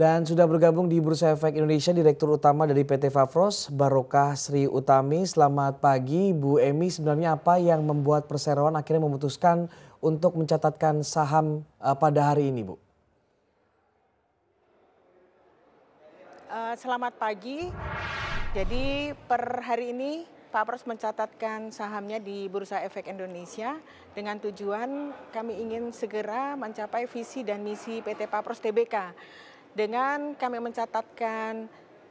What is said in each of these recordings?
Dan sudah bergabung di Bursa Efek Indonesia Direktur Utama dari PT Favros, Barokah Sri Utami. Selamat pagi Bu Emi, sebenarnya apa yang membuat perseroan akhirnya memutuskan untuk mencatatkan saham uh, pada hari ini Bu? Eh, selamat pagi. Jadi per hari ini Pak Pros mencatatkan sahamnya di Bursa Efek Indonesia dengan tujuan kami ingin segera mencapai visi dan misi PT Papros TBK dengan kami mencatatkan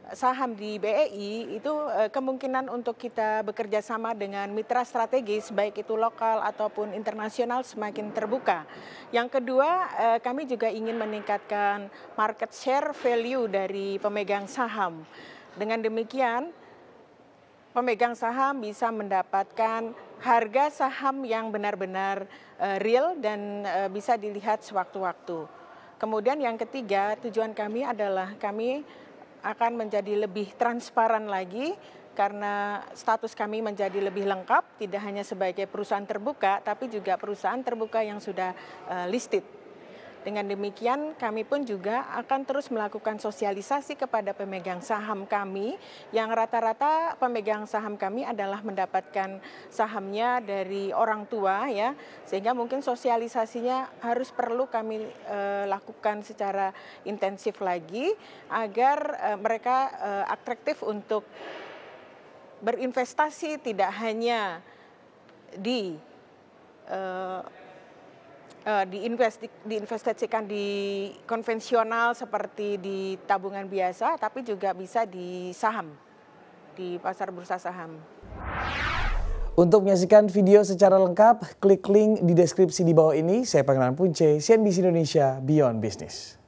saham di BEI itu eh, kemungkinan untuk kita bekerja sama dengan mitra strategis baik itu lokal ataupun internasional semakin terbuka. Yang kedua, eh, kami juga ingin meningkatkan market share value dari pemegang saham. Dengan demikian, pemegang saham bisa mendapatkan harga saham yang benar-benar eh, real dan bisa dilihat sewaktu-waktu. Kemudian yang ketiga, tujuan kami adalah kami akan menjadi lebih transparan lagi karena status kami menjadi lebih lengkap, tidak hanya sebagai perusahaan terbuka, tapi juga perusahaan terbuka yang sudah uh, listed. Dengan demikian, kami pun juga akan terus melakukan sosialisasi kepada pemegang saham kami, yang rata-rata pemegang saham kami adalah mendapatkan sahamnya dari orang tua, ya, sehingga mungkin sosialisasinya harus perlu kami e, lakukan secara intensif lagi agar e, mereka e, atraktif untuk berinvestasi tidak hanya di uh, diinvestasikan di konvensional seperti di tabungan biasa, tapi juga bisa di saham, di pasar bursa saham. Untuk menyaksikan video secara lengkap, klik link di deskripsi di bawah ini. Saya Pangeran Punce, CNBC Indonesia Beyond Business.